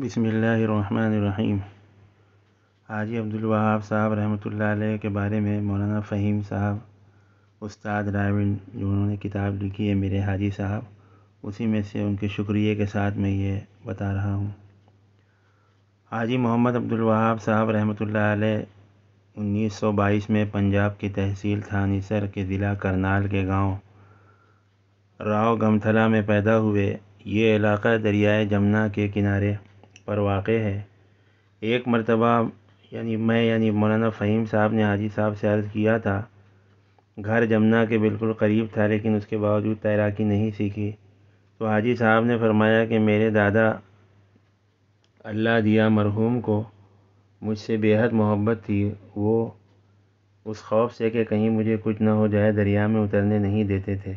बसमीम हाजी अब्दुलवाहाब साहब रहमत के बारे में मौलाना फ़हीम साहब उस्ताद रायविन जो उन्होंने किताब लिखी है मेरे हाजी साहब उसी में से उनके शुक्रिया के साथ मैं ये बता रहा हूँ हाजी मोहम्मद अब्दुलवाहाब साहब रहमत उन्नीस सौ बाईस में पंजाब की तहसील थानीसर के ज़िला करनाल के गांव राव गमथला में पैदा हुए ये इलाका दरियाए जमुना के किनारे पर वाक़ है एक मरतबा यानी मैं यानी मौलाना फ़हीम साहब ने हाजी साहब से अर्ज़ किया था घर जमुना के बिल्कुल क़रीब था लेकिन उसके बावजूद तैराकी नहीं सीखी तो हाजी साहब ने फ़रमाया कि मेरे दादा अल्लाह दिया मरहूम को मुझसे बेहद मोहब्बत थी वो उस खौफ से कि कहीं मुझे कुछ ना हो जाए दरिया में उतरने नहीं देते थे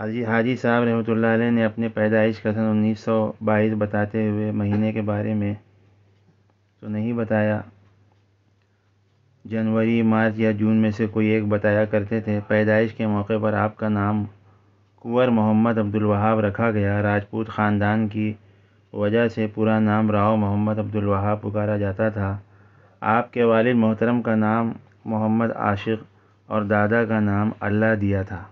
हाजी हाजी साहब रहमत ने अपने पैदाइश का सन उन्नीस सौ बाईस बताते हुए महीने के बारे में तो नहीं बताया जनवरी मार्च या जून में से कोई एक बताया करते थे पैदाइश के मौके पर आपका नाम कुंवर मोहम्मद अब्दुल वहाब रखा गया राजपूत ख़ानदान की वजह से पूरा नाम राव मोहम्मद अब्दुल वहाब पुकारा जाता था आपके वालिद मोहतरम का नाम मोहम्मद आशिक और दादा का नाम अल्लाह दिया था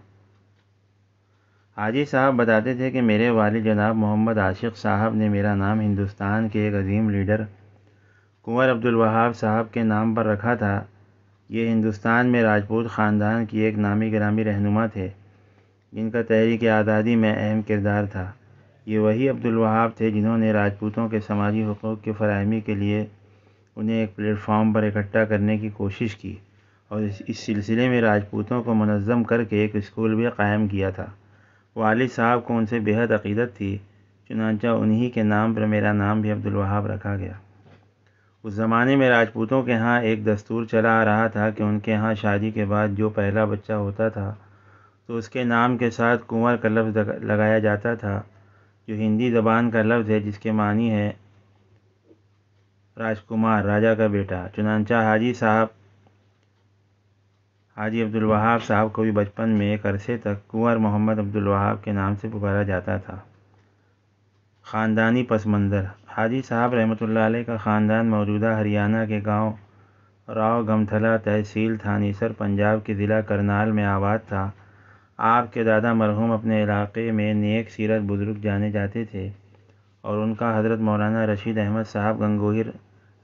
हाजी साहब बताते थे कि मेरे वाल जनाब मोहम्मद आशिक़ साहब ने मेरा नाम हिंदुस्तान के एक अज़ीम लीडर कुंवर अब्दुलवाहाब साहब के नाम पर रखा था ये हिंदुस्तान में राजपूत ख़ानदान की एक नामी ग्रामी रहनुमा थे जिनका तहरीक आज़ादी में अहम किरदार था ये वही अब्दुलवाहाब थे जिन्होंने राजपूतों के समाजी हकूक़ की फरहमी के लिए उन्हें एक प्लेटफार्म पर इकट्ठा करने की कोशिश की और इस सिलसिले में राजपूतों को मनज़म करके एक स्कूल भी कायम किया था वालिद साहब को उनसे बेहद अकीदत थी चुनाचा उन्हीं के नाम पर मेरा नाम भी अब्दुल वहाब रखा गया उस ज़माने में राजपूतों के यहाँ एक दस्तूर चला आ रहा था कि उनके यहाँ शादी के बाद जो पहला बच्चा होता था तो उसके नाम के साथ कुंवर का लफ्ज़ लगाया जाता था जो हिंदी ज़बान का लफ्ज़ है जिसके मानी है राजकुमार राजा का बेटा चुनाचा हाजी साहब हाजी अब्दुल वहाब साहब को भी बचपन में एक अरसे तक कुंवर मोहम्मद अब्दुल वहाब के नाम से पुकारा जाता था ख़ानदानी पस मंज़र हाजी साहब रहमतुल्लाह अलैह का ख़ानदान मौजूदा हरियाणा के गांव राव गमथला तहसील थानीसर पंजाब के ज़िला करनाल में आबाद था आपके दादा मरहूम अपने इलाके में नेक सीरत बुज़ुर्ग जाने जाते थे और उनका हज़रत मौलाना रशीद अहमद साहब गंगोहिर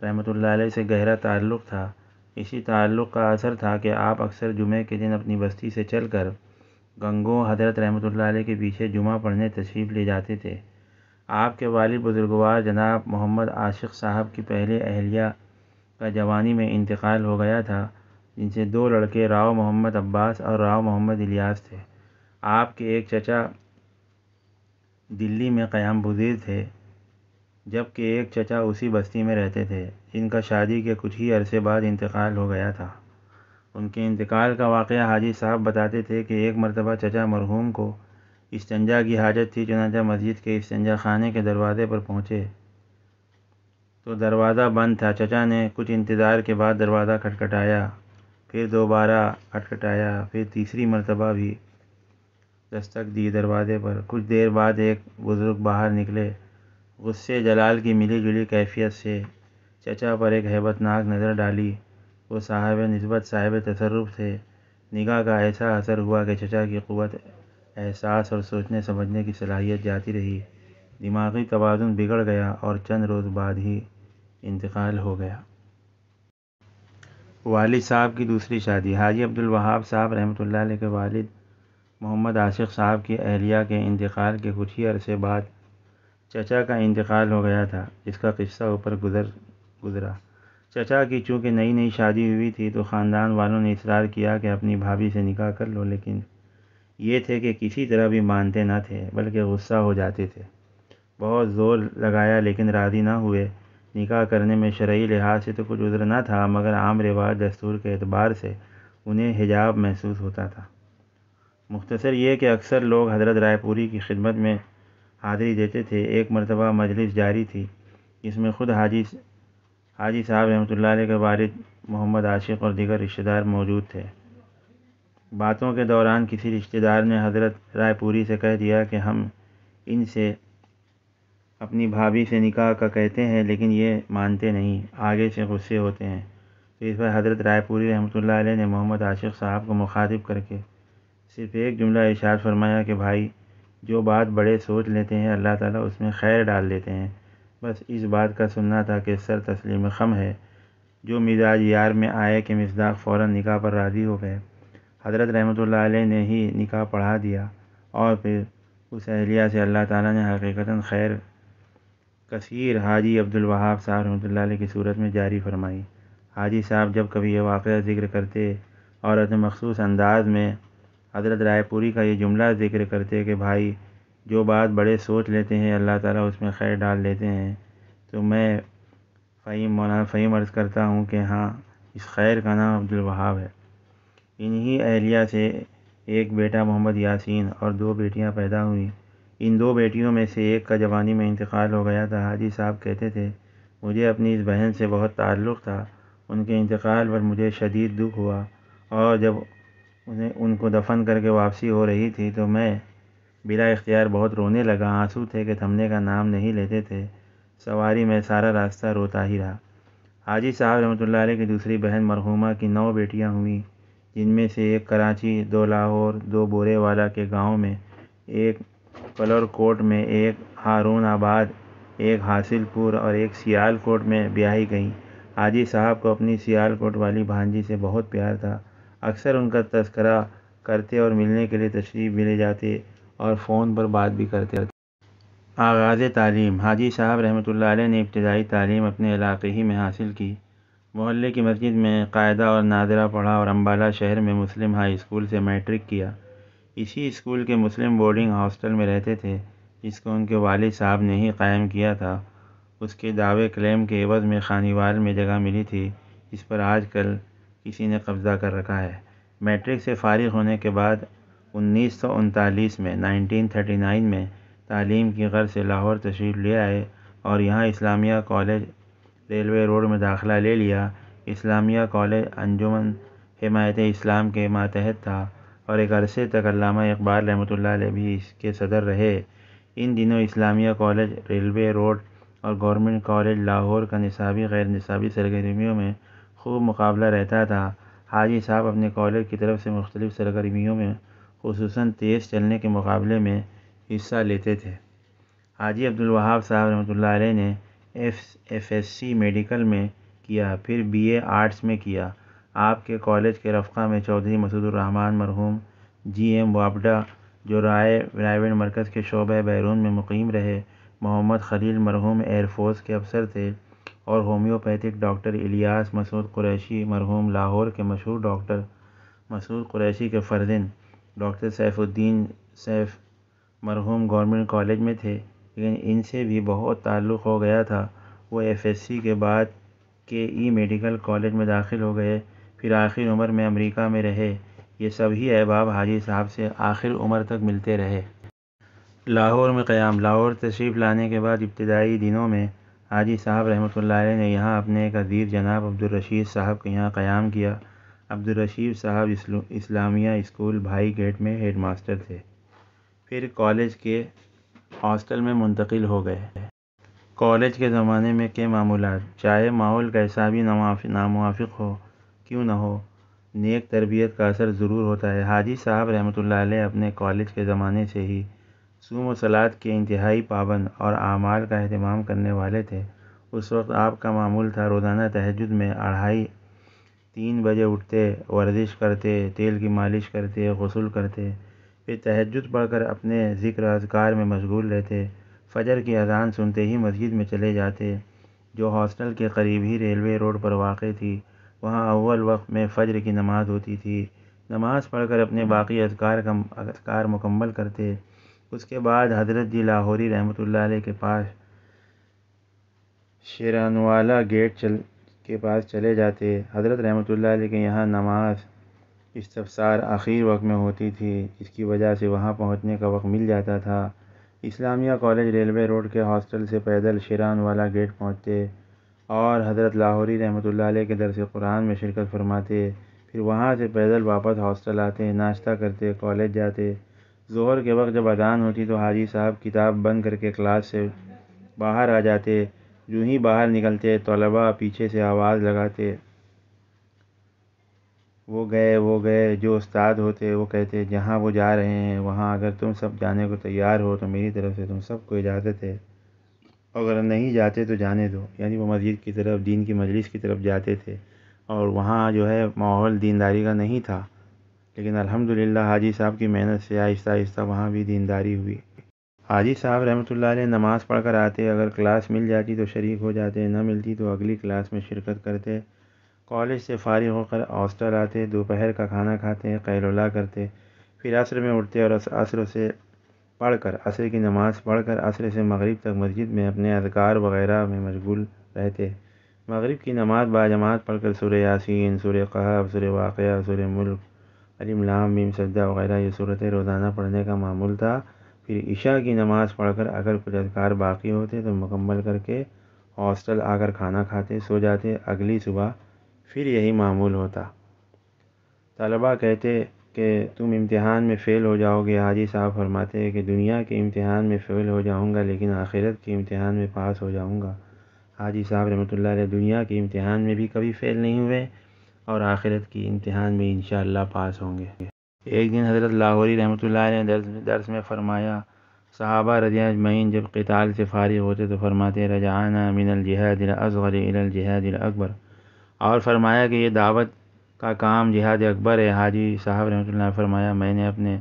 रहमतुल्लाह अलैह से गहरा ताल्लुक़ था इसी ताल्लुक़ का असर था कि आप अक्सर जुमे के दिन अपनी बस्ती से चल कर गंगो हज़रत रहमत लाई के पीछे जुमा पढ़ने तशरीफ़ ले जाते थे आपके वालिद बुज़ुर्गवार जनाब मोहम्मद आशिक़ साहब की पहले अहलिया का जवानी में इंतकाल हो गया था जिनसे दो लड़के राव मोहम्मद अब्बास और राव मोहम्मद इलियास थे आपके एक चचा दिल्ली में क़्याम पजीर थे जबकि एक चचा उसी बस्ती में रहते थे जिनका शादी के कुछ ही अरसे बाद इंतकाल हो गया था उनके इंतकाल का वाक़ हाजी साहब बताते थे कि एक मरतबा चचा मरहूम को इस्तंजा की हाजत थी चुनाचा मस्जिद के इस्तंजा खाने के दरवाज़े पर पहुँचे तो दरवाज़ा बंद था चचा ने कुछ इंतज़ार के बाद दरवाज़ा खटखटाया फिर दोबारा खटखटाया फिर तीसरी मरतबा भी दस्तक दी दरवाज़े पर कुछ देर बाद एक बुज़ुर्ग बाहर निकले गुस्से जलाल की मिली जुली कैफियत से चचा पर एक हैबतनाक नज़र डाली वो साहब नस्बत साहब तसरुफ थे निगाह का ऐसा असर हुआ कि चचा की क़वत एहसास और सोचने समझने की सलाहियत जाती रही दिमागी तोज़ुन बिगड़ गया और चंद रोज़ बाद ही इंतकाल हो गया वालिद साहब की दूसरी शादी हाजी अब्दुल वहाब साहब रहमत के वालिद मोहम्मद आशिक साहब की अहलिया के इंतकाल के कुछ ही अरसे बाद चचा का इंतकाल हो गया था जिसका किस्सा ऊपर गुजर गुजरा चचा की चूंकि नई नई शादी हुई थी तो ख़ानदान वालों ने इसरार किया कि अपनी भाभी से निकाह कर लो लेकिन ये थे कि किसी तरह भी मानते ना थे बल्कि गुस्सा हो जाते थे बहुत ज़ोर लगाया लेकिन राज़ी ना हुए निकाह करने में शरय लिहाज से तो कुछ उजर ना था मगर आम रिवाज दस्तूर के अतबार से उन्हें हिजाब महसूस होता था मुख्तसर ये कि अक्सर लोग हजरत रायपुरी की खिदमत में हाज़िरी देते थे एक मरतबा मजलिस जारी थी इसमें ख़ुद हाजी हाजी साहब रहमत लाई के वालिद मोहम्मद आशिक़ और दीगर रिश्तेदार मौजूद थे बातों के दौरान किसी रिश्तेदार ने हज़रत रायपुरी से कह दिया कि हम इनसे अपनी भाभी से निकाह का कहते हैं लेकिन ये मानते नहीं आगे से गुस्से होते हैं तो इस बार हज़रत रायपुरी रहमत ने मोहम्मद आशिफ़ साहब को मुखातिब करके सिर्फ़ एक जुमला इशार फरमाया कि भाई जो बात बड़े सोच लेते हैं अल्लाह ताला उसमें खैर डाल देते हैं बस इस बात का सुनना था कि सर तस्लीम खम है जो मिजाज यार में आए कि मजदाक फ़ौर निकाह पर राज़ी हो गए हज़रत रहमत ने ही निकाह पढ़ा दिया और फिर उस अहलिया से अल्लाह ताला ने हकीकता खैर कसीर हाजी अब्दुल वहाब साहब रहमत की सूरत में जारी फरमाई हाजी साहब जब कभी यह वाक़ ज़िक्र करते और मखसूस अंदाज में हज़रत रायपुरी का ये जुमला ज़िक्र करते कि भाई जो बात बड़े सोच लेते हैं अल्लाह ताला उसमें खैर डाल लेते हैं तो मैं फ़हीम मौलाना फ़हीम अर्ज़ करता हूँ कि हाँ इस खैर का नाम अब्दुल वहाब है इन्हीं अहलिया से एक बेटा मोहम्मद यासीन और दो बेटियाँ पैदा हुई इन दो बेटियों में से एक का जवानी में इंतकाल हो गया था हाजी साहब कहते थे मुझे अपनी इस बहन से बहुत ताल्लुक़ था उनके इंतकाल पर मुझे शदीद दुख हुआ और जब उन्हें उनको दफन करके वापसी हो रही थी तो मैं बिला इख्तियार बहुत रोने लगा आंसू थे कि थमने का नाम नहीं लेते थे सवारी में सारा रास्ता रोता ही रहा हाजी साहब रहमत की दूसरी बहन मरहुमा की नौ बेटियाँ हुई जिनमें से एक कराची दो लाहौर दो बोरेवाला के गाँव में एक कोट में एक हारून आबाद एक हासिलपुर और एक सियालकोट में ब्याही गई हाजी साहब को अपनी सियालकोट वाली भांजी से बहुत प्यार था अक्सर उनका तस्करा करते और मिलने के लिए तशरीफ़ भी ले जाते और फ़ोन पर बात भी करते रहते आगाज़ तालीम हाजी साहब रहमत ने इब्तदाई तालीम अपने इलाके ही में हासिल की मोहल्ले की मस्जिद में कायदा और नादरा पढ़ा और अम्बाला शहर में मुस्लिम हाई स्कूल से मैट्रिक किया इसी स्कूल के मुस्लिम बोर्डिंग हॉस्टल में रहते थे जिसको उनके वाल साहब ने ही कायम किया था उसके दावे क्लेम के एवज़ में खानीवाल में जगह मिली थी इस पर आजकल किसी ने कब्ज़ा कर रखा है मैट्रिक से फ़ारिग होने के बाद उन्नीस सौ उनतालीस में नाइनटीन थर्टी नाइन में तालीम की गर्ज़ से लाहौर तशरीफ़ ले आए और यहाँ इस्लामिया कॉलेज रेलवे रोड में दाखिला ले लिया इस्लामिया कॉलेज अंजुमन हमायत इस्लाम के मातहत था और एक अरसे तक अलामा इकबाल रहमत भी इसके सदर रहे इन दिनों इस्लामिया कॉलेज रेलवे रोड और गवर्नमेंट कॉलेज लाहौर का निसाबी गैर निसाबी सरगर्मियों में खूब मुकाबला रहता था हाजी साहब अपने कॉलेज की तरफ से मुख्तलिफ़ सरगर्मियों में खूस तेज़ चलने के मुकाबले में हिस्सा लेते थे हाजी अब्दुलवाहाब साहब साहब ने एफ एस सी मेडिकल में किया फिर बीए आर्ट्स में किया आपके कॉलेज के रफ़ा में चौधरी मसूदुर्रहमान मरहूम जी एम वापडा जो राय रायवेंड मरकज़ के शोबे बैरून में मुकीम रहे मोहम्मद खलील मरहूम एयरफोर्स के अफसर थे और होम्योपैथिक डॉक्टर इलियास मसूद कुरैशी मरहूम लाहौर के मशहूर डॉक्टर मसूद कुरैशी के फ़र्जंद डॉक्टर सैफुद्दीन सैफ मरहूम गवर्नमेंट कॉलेज में थे लेकिन इनसे भी बहुत ताल्लुक़ हो गया था वो एफएससी के बाद के ई मेडिकल कॉलेज में दाखिल हो गए फिर आखिर उम्र में अमेरिका में रहे ये सभी अहबाब हाजी साहब से आखिर उम्र तक मिलते रहे लाहौर में क़्याम लाहौर तशरीफ़ लाने के बाद इब्तदाई दिनों में हाजी साहब रहमत ने यहाँ अपने एक अजीज़ जनाब अब्दुलरशीद साहब के यहाँ क़याम किया अब्दुलरशीद साहब इस्लामिया इस्कूल भाई गेट में हेड मास्टर थे फिर कॉलेज के हॉस्टल में मुंतकिल हो गए कॉलेज के ज़माने में के मामूल चाहे माहौल कैसा भी नामुआफ़ हो क्यों ना हो नेक तरबियत का असर ज़रूर होता है हाजी साहब रहमत अपने कॉलेज के ज़माने से ही व सलाद के इंतहाई पाबंद और अमाल का अहतमाम करने वाले थे उस वक्त आपका मामूल था रोज़ाना तहजद में अढ़ाई तीन बजे उठते वर्जिश करते तेल की मालिश करते गसल करते फिर तहजद कर अपने ज़िक्र अजकार में मशगूल रहते फजर की अजान सुनते ही मस्जिद में चले जाते जो हॉस्टल के करीब ही रेलवे रोड पर वाक़ थी वहाँ अव्वल वक्त में फ़जर की नमाज़ होती थी नमाज़ पढ़कर अपने बाकी अजकार का अजकार मुकम्मल करते उसके बाद हज़रत जी लाहौरी रहमत ला के पास शेरानवाला गेट चल के पास चले जाते हज़रत रहमत के यहाँ नमाज इस्तफसार आखिर वक्त में होती थी जिसकी वजह से वहाँ पहुँचने का वक्त मिल जाता था इस्लामिया कॉलेज रेलवे रोड के हॉस्टल से पैदल शेरान वाला गेट पहुँचते और हज़रत लाहौरी रहमत ला के दरस कुरान में शिरकत फरमाते फिर वहाँ से पैदल वापस हॉस्टल आते नाश्ता करते कॉलेज जाते ज़ोहर के वक्त जब अजान होती तो हाजी साहब किताब बंद करके क्लास से बाहर आ जाते यूं ही बाहर निकलते तलबा पीछे से आवाज़ लगाते वो गए वो गए जो उस्ताद होते वो कहते जहाँ वो जा रहे हैं वहाँ अगर तुम सब जाने को तैयार हो तो मेरी तरफ़ से तुम सबको इजाज़त है अगर नहीं जाते तो जाने दो यानी वो मस्जिद की तरफ दीन की मजलिस की तरफ जाते थे और वहाँ जो है माहौल दीनदारी का नहीं था लेकिन अल्हम्दुलिल्लाह हाजी साहब की मेहनत से आहिस्ता आहिस्ता वहाँ भी दीनदारी हुई हाजी साहब रहमत नमाज़ पढ़ कर आते अगर क्लास मिल जाती तो शरीक हो जाते ना मिलती तो अगली क्लास में शिरकत करते कॉलेज से फारिग होकर हॉस्टल आते दोपहर का खाना खाते कैलोला करते फिर असर में उठते और असर से पढ़ कर असर की नमाज़ पढ़ कर असर से मगरिब तक मस्जिद में अपने अधिकार वगैरह में मशगूल रहते मगरिब की नमाज़ बाजमात पढ़ कर सुर यासिन सुर कहब सुर वाक़ सुर मुल्क अलीम लाम मीम सजदा वगैरह ये सूरत रोज़ाना पढ़ने का मामूल था फिर ईशा की नमाज़ पढ़कर अगर कुछ अधिकार बाकी होते तो मुकम्मल करके हॉस्टल आकर खाना खाते सो जाते अगली सुबह फिर यही मामूल होता तलबा कहते कि तुम इम्तहान में फ़ेल हो जाओगे हाजी साहब फरमाते हैं कि दुनिया के इम्तहान में फ़ेल हो जाऊँगा लेकिन आखिरत के इम्तहान में पास हो जाऊँगा हाजी साहब रमत दुनिया के इम्तहान में भी कभी फ़ेल नहीं हुए और आखिरत की इम्तहान में इन पास होंगे एक दिन हज़रत लाहौरी रहमत ने दर्स, दर्स में फ़रमाया साहबा रजिया अजमैन जब कताल से फारिग होते तो फ़रमाते रजाना मिनल जिहाद अजगर इलल अकबर और फ़रमाया कि यह दावत का काम जहाद अकबर है हाजी साहब रहमत फ़रमाया मैंने अपने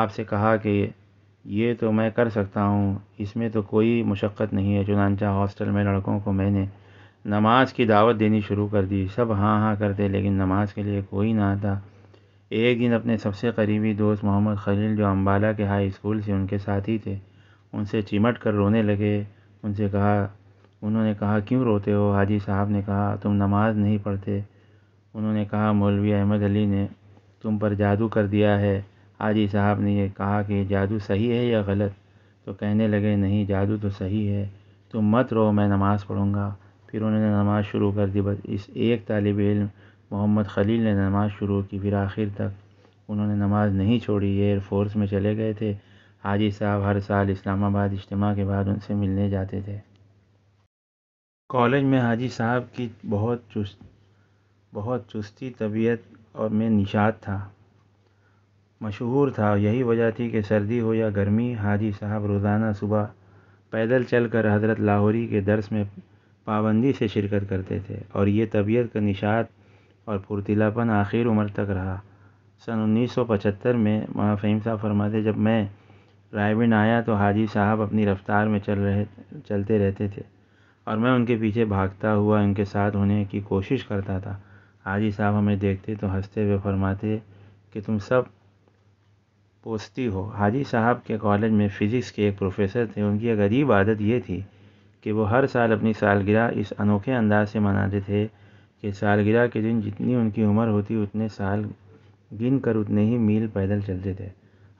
आप से कहा कि ये तो मैं कर सकता हूँ इसमें तो कोई मशक्क़त नहीं है चुनानचा हॉस्टल में लड़कों को मैंने नमाज की दावत देनी शुरू कर दी सब हाँ हाँ करते लेकिन नमाज के लिए कोई ना आता एक दिन अपने सबसे करीबी दोस्त मोहम्मद खलील जो अम्बाला के हाई स्कूल से उनके साथी थे उनसे चिमट कर रोने लगे उनसे कहा उन्होंने कहा क्यों रोते हो हाजी साहब ने कहा तुम नमाज नहीं पढ़ते उन्होंने कहा मौलवी अहमद अली ने तुम पर जादू कर दिया है हाजी साहब ने यह कहा कि जादू सही है या गलत तो कहने लगे नहीं जादू तो सही है तुम मत रो मैं नमाज़ पढ़ूँगा फिर उन्होंने नमाज़ शुरू कर दी बस इस एक तालब इल्म मोहम्मद खलील ने नमाज़ शुरू की फिर आखिर तक उन्होंने नमाज़ नहीं छोड़ी ये एयरफोर्स में चले गए थे हाजी साहब हर साल इस्लामाबाद इज्तम के बाद उनसे मिलने जाते थे कॉलेज में हाजी साहब की बहुत चुस्त बहुत चुस्ती तबीयत और में निशात था मशहूर था यही वजह थी कि सर्दी हो या गर्मी हाजी साहब रोज़ाना सुबह पैदल चल कर हज़रत लाहौरी के दर्स में पाबंदी से शिरकत करते थे और ये तबीयत का निशात और फुर्तीलापन आखिर उम्र तक रहा सन 1975 में मौलाना फ़हीम साहब फरमाते जब मैं रायबिन आया तो हाजी साहब अपनी रफ़्तार में चल रहे चलते रहते थे और मैं उनके पीछे भागता हुआ उनके साथ होने की कोशिश करता था हाजी साहब हमें देखते तो हंसते हुए फरमाते कि तुम सब पोस्ती हो हाजी साहब के कॉलेज में फ़िज़िक्स के एक प्रोफेसर थे उनकी एक अजीब आदत ये थी कि वो हर साल अपनी सालगिरह इस अनोखे अंदाज से मनाते थे कि सालगिरह के दिन जितनी उनकी उम्र होती उतने साल गिन कर उतने ही मील पैदल चलते थे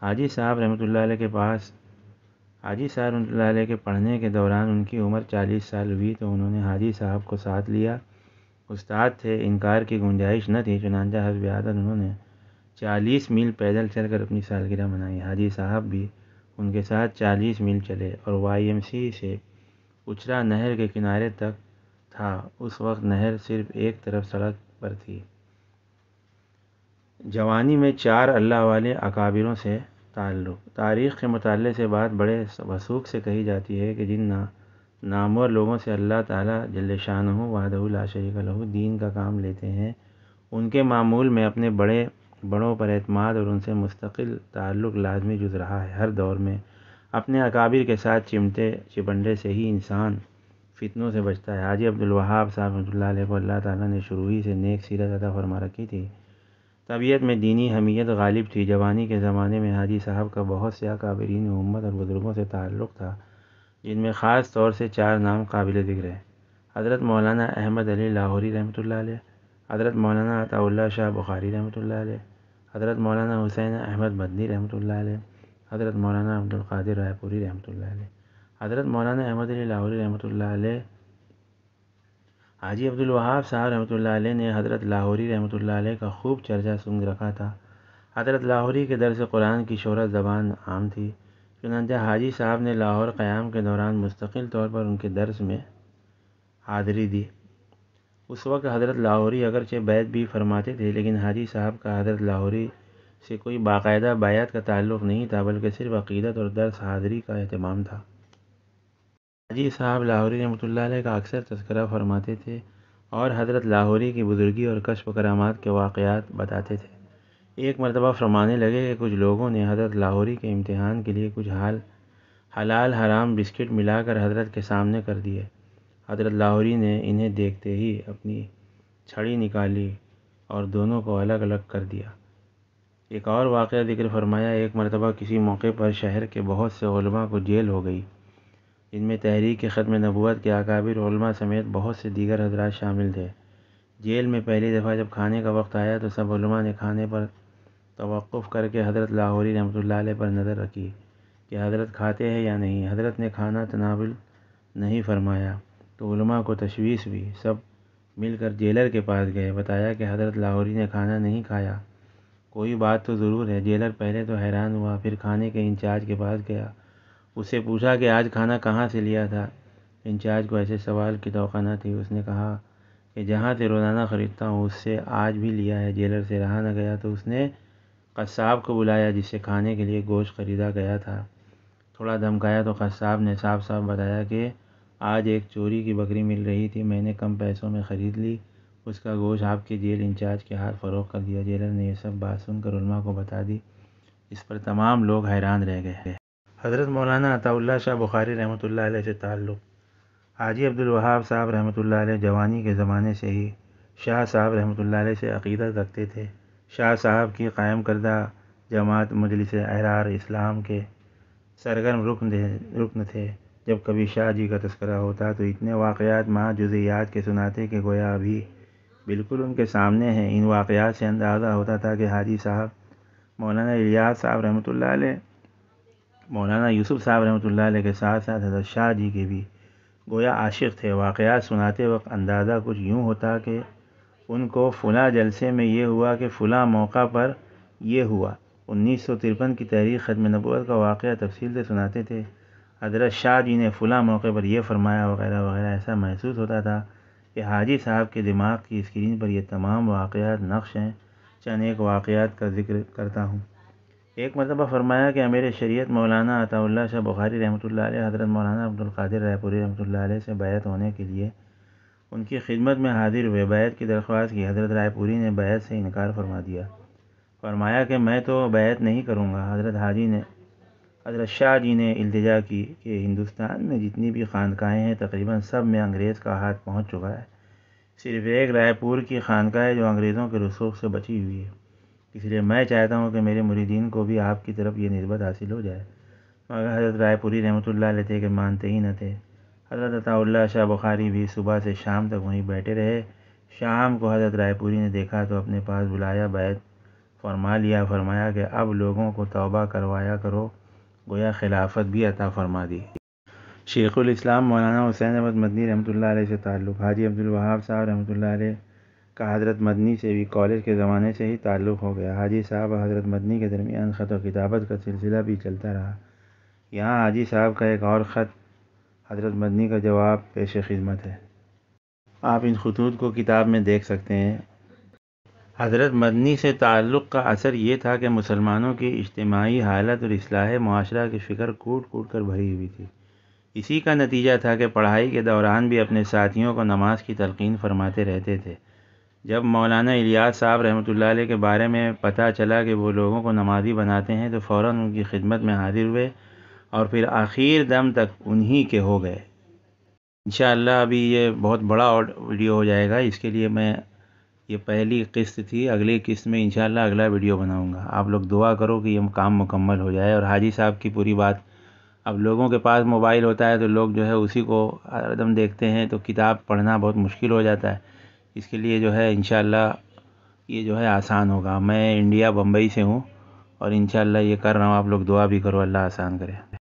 हाजी साहब रहमत के पास हाजी साहब रहमत के पढ़ने के दौरान उनकी उम्र चालीस साल हुई तो उन्होंने हाजी साहब को साथ लिया उस्ताद थे इनकार की गुंजाइश न थी चुनानजा हजब आदत उन्होंने चालीस मील पैदल चलकर अपनी सालगिरह मनाई हाजी साहब भी उनके साथ चालीस मील चले और वाई से उचरा नहर के किनारे तक था उस वक्त नहर सिर्फ एक तरफ सड़क पर थी जवानी में चार अल्लाह वाले अकाबिरों से ताल्लुक़ तारीख़ के मुताले से बात बड़े वसूख से कही जाती है कि जिन ना नामवर लोगों से अल्लाह ताला जल्लशान वादला शरीक लहू दीन का काम लेते हैं उनके मामूल में अपने बड़े बड़ों पर अतमाद और उनसे मुस्तकिल ताल्लुक़ लाजमी जुज़ रहा है हर दौर में अपने अकाबिर के साथ चिमटे चिपंडे से ही इंसान फितनों से बचता है हाजी अब्दुलवाहाब साहब रमल को अल्लाह ताला ने शुरू ही से नेक सीरत अदा फरमा रखी थी तबीयत में दीनी हमीयत गालिब थी जवानी के ज़माने में हाजी साहब का बहुत से अकाबरीन उम्मत और बुज़ुर्गों से ताल्लुक़ था जिनमें ख़ास तौर से चार नाम काबिल ज़िक्र है हज़रत मौलाना अहमद अली लाहौरी रहमत हज़रत मौलाना अताउल्ला शाह बुखारी रहमत हज़रत मौलाना हुसैन अहमद मदनी रहमत हज़रत मौलाना अब्दुल्कर रायपुरी रहमत हज़रत मौलाना अहमद लाहौरी रहमत हाजी अब्दुल वहाब साहब रहमत ने हज़रत लाहौरी रहमत का खूब चर्चा सुन रखा था हज़रत लाहौरी के दरस कुरान की शहरत ज़बान आम थी चुनाचा हाजी साहब ने लाहौर क़्याम के दौरान मुस्तकिल तौर पर उनके दर्स में हाजिरी दी उस वक्त हज़रत लाहौरी अगरचे बैत भी फरमाते थे लेकिन हाजी साहब का हज़रत लाहौरी से कोई बाकायदा बायत का ताल्लुक़ नहीं था बल्कि सिर्फ अकीदत और दर्स हाज़री का अहतमाम था हाजी साहब लाहौरी रमत का अक्सर तस्करा फरमाते थे और हज़रत लाहौरी की बुज़ुर्गी और कश्प कराम के वाक़ात बताते थे एक मरतबा फरमाने लगे कि कुछ लोगों ने हज़रत लाहौरी के इम्तहान के लिए कुछ हाल हलाल हराम बिस्किट मिलाकर हज़रत के सामने कर दिए हज़रत लाहौरी ने इन्हें देखते ही अपनी छड़ी निकाली और दोनों को अलग अलग कर दिया एक और वाक़ ज़िक्र फरमाया एक मरतबा किसी मौके पर शहर के बहुत से उलमा को जेल हो गई इनमें तहरीक के ख़त्म नबूत के अकाबिर उलमा समेत बहुत से दीगर हजरा शामिल थे जेल में पहली दफ़ा जब खाने का वक्त आया तो सब उलमा ने खाने पर तोफ़ करके हज़रत लाहौरी रमत पर नज़र रखी कि हज़रत खाते हैं या नहीं हज़रत ने खाना तनावल नहीं फरमाया तो उलमा को तशवीश हुई सब मिलकर जेलर के पास गए बताया कि हज़रत लाहौरी ने खाना नहीं खाया कोई बात तो ज़रूर है जेलर पहले तो हैरान हुआ फिर खाने के इंचार्ज के पास गया उससे पूछा कि आज खाना कहाँ से लिया था इंचार्ज को ऐसे सवाल की तो ना थी उसने कहा कि जहाँ से रोज़ाना ख़रीदता हूँ उससे आज भी लिया है जेलर से रहा न गया तो उसने कसाब को बुलाया जिससे खाने के लिए गोश्त खरीदा गया था थोड़ा धमकाया तो कसाब ने साफ साफ बताया कि आज एक चोरी की बकरी मिल रही थी मैंने कम पैसों में ख़रीद ली उसका गोश आपके जेल इंचार्ज के हाथ फरोख कर दिया जेलर ने यह सब बात सुनकर उलमा को बता दी इस पर तमाम लोग हैरान रह गए हज़रत मौलाना अताउल्ला शाह बुखारी रहमत ला से ताल्लुक़ हाजी वहाब साहब रहमत जवानी के ज़माने से ही शाह साहब रहमत से अकीदत रखते थे शाह साहब की कायम करदा जमात मजलिस अहरार इस्लाम के सरगर्म रुकन रुकन थे जब कभी शाह जी का तस्करा होता तो इतने वाक़ात माँ जुज़ियात के सुनाते कि गोया अभी बिल्कुल उनके सामने हैं इन वाक़ात से अंदाज़ा होता था कि हाजी साहब मौलाना इलियास साहब रहमत मौलाना यूसुफ साहब रहमत के साथ साथ हजरत शाह जी के भी गोया आशिक थे वाक़ात सुनाते वक्त अंदाज़ा कुछ यूँ होता कि उनको फ़लाँ जलसे में ये हुआ कि फ़लाँ मौका पर यह हुआ उन्नीस सौ तिरपन की तहरीक ख़दम नबूत का वाक़ तफसील से सुनाते थे हजरत शाह जी ने फ़लाँ मौके पर यह फ़रमाया वगैरह वगैरह ऐसा महसूस होता था कि हाजी साहब के दिमाग की स्क्रीन पर यह तमाम वाकयात नक़्श हैं चंद एक वाकयात का ज़िक्र करता हूँ एक मरतबा फरमाया कि मेरे शरीत मौलाना अता शाह बुखारी रहमत हज़रत मौलाना अब्दुल्कर रायपुरी रहमत से बैत होने के लिए उनकी खिदमत में हाजिर हुए बैत की दरख्वास्त की हज़रत रायपुरी ने बैत से इनकार फरमा दिया फरमाया कि मैं तो बैत नहीं करूँगा हज़रत हाजी ने हजरत शाह जी ने इल्तजा की कि हिंदुस्तान में जितनी भी खानकाहें हैं तकरीबन सब में अंग्रेज़ का हाथ पहुंच चुका है सिर्फ एक रायपुर की खानका है जो अंग्रेज़ों के रसूख से बची हुई है इसलिए मैं चाहता हूँ कि मेरे मुरीदीन को भी आपकी तरफ ये नस्बत हासिल हो जाए मगर हज़रत रायपुरी रहमत थे कि मानते ही न थे हज़रत अताउल्ला शाह बुखारी भी सुबह से शाम तक वहीं बैठे रहे शाम को हज़रत रायपुरी ने देखा तो अपने पास बुलाया बैत फरमा लिया फरमाया कि अब लोगों को तौबा करवाया करो गोया खिलाफत भी अता फरमा दी शेख़ुलस्लाम मौलाना हुसैन अहमद मदनी रहमत से ताल्लुक़ हाजी अब्दुल वहाब साहब रहमत का हज़रत मदनी से भी कॉलेज के ज़माने से ही ताल्लुक़ हो गया हाजी साहब और हज़रत मदनी के दरमियान ख़त व किताबत का सिलसिला भी चलता रहा यहाँ हाजी साहब का एक और ख़त हज़रत मदनी का जवाब पेश खिदमत है आप इन खतूत को किताब में देख सकते हैं हज़रत मदनी से ताल्लुक़ का असर ये था कि मुसलमानों की इज्तमाही हालत और असलाह माशरा की फ़िक्र कूट कूट कर भरी हुई थी इसी का नतीजा था कि पढ़ाई के दौरान भी अपने साथियों को नमाज की तलकिन फरमाते रहते थे जब मौलाना इलियास साहब रहमत के बारे में पता चला कि वो लोगों को नमाजी बनाते हैं तो फ़ौर उनकी खिदमत में हाजिर हुए और फिर आखिर दम तक उन्हीं के हो गए इन अभी ये बहुत बड़ा वीडियो हो जाएगा इसके लिए मैं ये पहली किस्त थी अगली किस्त में इंशाल्लाह अगला वीडियो बनाऊंगा आप लोग दुआ करो कि ये काम मुकम्मल हो जाए और हाजी साहब की पूरी बात अब लोगों के पास मोबाइल होता है तो लोग जो है उसी को हरदम देखते हैं तो किताब पढ़ना बहुत मुश्किल हो जाता है इसके लिए जो है इन ये जो है आसान होगा मैं इंडिया बम्बई से हूँ और इन ये कर रहा हूँ आप लोग दुआ भी करो अल्लाह आसान करे